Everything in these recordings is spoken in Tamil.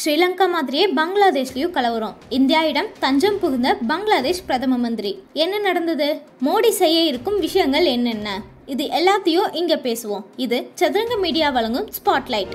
ஸ்ரீலங்கா மாதிரியே பங்களாதேஷ்லேயும் கலவரம் இந்தியாவிடம் தஞ்சம் புகுந்த பங்களாதேஷ் பிரதம மந்திரி என்ன நடந்தது மோடி செய்ய இருக்கும் விஷயங்கள் என்னென்ன இது எல்லாத்தையும் இங்கே பேசுவோம் இது சதுரங்க மீடியா வழங்கும் ஸ்பாட்லைட்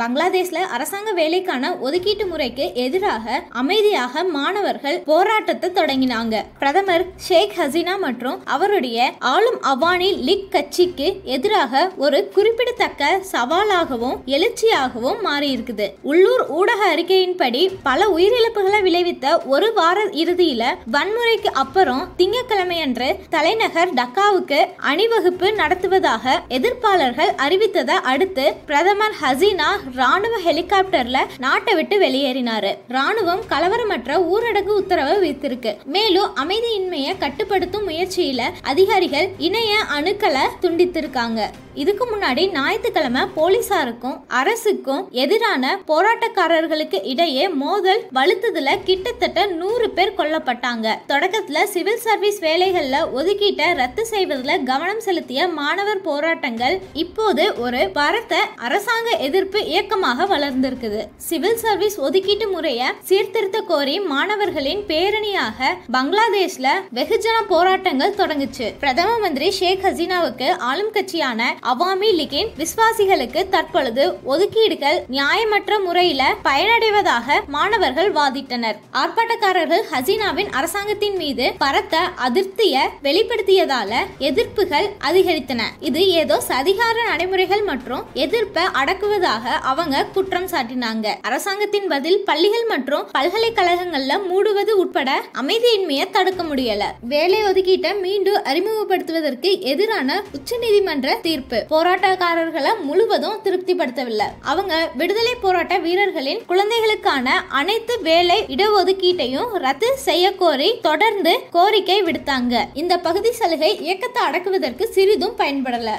பங்களாதேஷ்ல அரசாங்க வேலைக்கான ஒதுக்கீட்டு முறைக்கு எதிராக அமைதியாக மாணவர்கள் போராட்டத்தை தொடங்கினாங்க பிரதமர் ஷேக் ஹசீனா மற்றும் அவருடைய ஆளும் அவானி லீக் கட்சிக்கு எதிராக ஒரு குறிப்பிடத்தக்க சவாலாகவும் எழுச்சியாகவும் மாறியிருக்குது உள்ளூர் ஊடக அறிக்கையின்படி பல உயிரிழப்புகளை விளைவித்த ஒரு வார இறுதியில வன்முறைக்கு அப்புறம் திங்கட்கிழமையன்று தலைநகர் டக்காவுக்கு அணிவகுப்பு நடத்துவதாக எதிர்ப்பாளர்கள் அறிவித்ததை அடுத்து பிரதமர் ஹசீனா ராணுவ ஹெலிகாப்டர்ல நாட்டை விட்டு வெளியேறினாரு ராணுவம் கலவரமற்ற ஊரடங்கு உத்தரவை வைத்திருக்கு மேலும் அமைதியின்மையை கட்டுப்படுத்தும் முயற்சியில அதிகாரிகள் இணைய அணுக்களை துண்டித்திருக்காங்க இதுக்கு முன்னாடி ஞாயிற்றுக்கிழமை போலீசாருக்கும் அரசுக்கும் எதிரான போராட்டக்காரர்களுக்கு இடையே மோதல் வலுத்ததுல கிட்டத்தட்ட நூறு பேர் கொல்லப்பட்டாங்க தொடக்கத்துல சிவில் சர்வீஸ் வேலைகள்ல ஒதுக்கீட்டை ரத்து செய்வதில் கவனம் செலுத்திய மாணவர் போராட்டங்கள் இப்போது ஒரு பரத்த அரசாங்க எதிர்ப்பு இயக்கமாக வளர்ந்திருக்குது சிவில் சர்வீஸ் ஒதுக்கீட்டு முறையை சீர்திருத்த கோரி மாணவர்களின் பேரணியாக பங்களாதேஷ்ல வெகுஜன போராட்டங்கள் தொடங்குச்சு பிரதம மந்திரி ஷேக் ஹசீனாவுக்கு ஆளும் கட்சியான அவாமி லீகின் விசுவாசிகளுக்கு தற்பொழுது ஒதுக்கீடுகள் நியாயமற்ற முறையில பயனடைவதாக மாணவர்கள் வாதிட்டனர் ஆர்ப்பாட்டக்காரர்கள் ஹசீனாவின் அரசாங்கத்தின் மீது பரத்த அதிருப்திய வெளிப்படுத்தியதால எதிர்ப்புகள் அதிகரித்தன இது ஏதோ சதிகார நடைமுறைகள் மற்றும் எதிர்ப்பை அடக்குவதாக அவங்க குற்றம் சாட்டினாங்க அரசாங்கத்தின் பதில் பள்ளிகள் மற்றும் பல்கலைக்கழகங்கள்ல மூடுவது உட்பட அமைதியின்மையை தடுக்க முடியல வேலை ஒதுக்கீட்டை மீண்டும் அறிமுகப்படுத்துவதற்கு எதிரான உச்சநீதிமன்ற தீர்ப்பு அறிவிப்பு போராட்டக்காரர்களை முழுவதும் திருப்திப்படுத்தவில்லை அவங்க விடுதலை போராட்ட வீரர்களின் குழந்தைகளுக்கான அனைத்து வேலை இடஒதுக்கீட்டையும் ரத்து செய்ய கோரி தொடர்ந்து கோரிக்கை விடுத்தாங்க இந்த பகுதி சலுகை இயக்கத்தை அடக்குவதற்கு சிறிதும் பயன்படல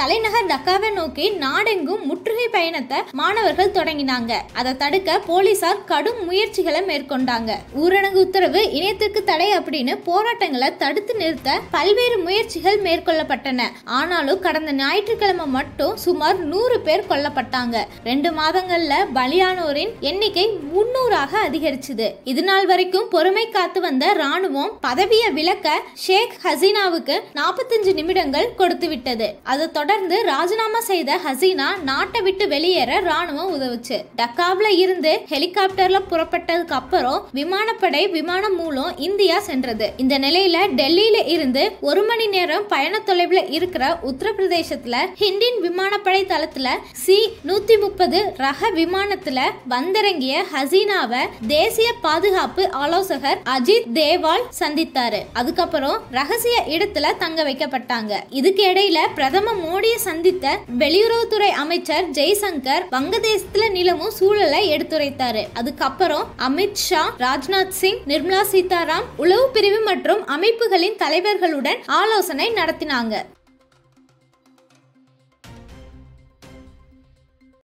தலைநகர் டக்காவை நோக்கி நாடெங்கும் முற்றுகை பயணத்தை மாணவர்கள் தொடங்கினாங்க அதை தடுக்க போலீசார் கடும் முயற்சிகளை மேற்கொண்டாங்க ஊரடங்கு உத்தரவு இணையத்திற்கு தடை அப்படின்னு போராட்டங்களை தடுத்து நிறுத்த பல்வேறு முயற்சிகள் மேற்கொள்ளப்பட்டன ஆனாலும் கடந்த ஞாயிற்றுக்கிழமை மட்டும் சுமார் நூறு பேர் கொல்லப்பட்டாங்க ரெண்டு மாதங்கள்ல பலியானோரின் எண்ணிக்கை முன்னூறாக அதிகரிச்சது இதுநாள் வரைக்கும் பொறுமை காத்து வந்த ராணுவம் பதவியை விலக்க ஷேக் ஹசீனாவுக்கு நாற்பத்தஞ்சு நிமிடங்கள் கொடுத்து விட்டது அதை தொடர்ந்து ராஜினாமா செய்த ஹசீனா நாட்டை விட்டு வெளியேற ராணுவம் உதவுச்சு டக்காவில் இருந்து ஹெலிகாப்டர்ல புறப்பட்டதுக்கு அப்புறம் விமானப்படை விமானம் மூலம் இந்தியா சென்றது இந்த நிலையில டெல்லியில இருந்து ஒரு மணி நேரம் பயண தொலைவுல இருக்கிற உத்தரப்பிரதேசத்துல ஹிண்டின் விமானப்படை தளத்துல சி நூத்தி முப்பது ரக விமானத்துல வந்திறங்கிய ஹசீனாவை தேசிய பாதுகாப்பு ஆலோசகர் அஜித் தேவால் சந்தித்தாரு அதுக்கப்புறம் ரகசிய இடத்துல தங்க வைக்கப்பட்டாங்க இதுக்கு இடையில பிரதம மோடியை சந்தித்த வெளியுறவுத்துறை அமைச்சர் ஜெய்சங்கர் வங்கதேசத்துல நிலமும் சூழலை எடுத்துரைத்தாரு அதுக்கப்புறம் அமித்ஷா ராஜ்நாத் சிங் நிர்மலா சீதாராம் உளவு பிரிவு மற்றும் அமைப்புகளின் தலைவர்களுடன் ஆலோசனை நடத்தினாங்க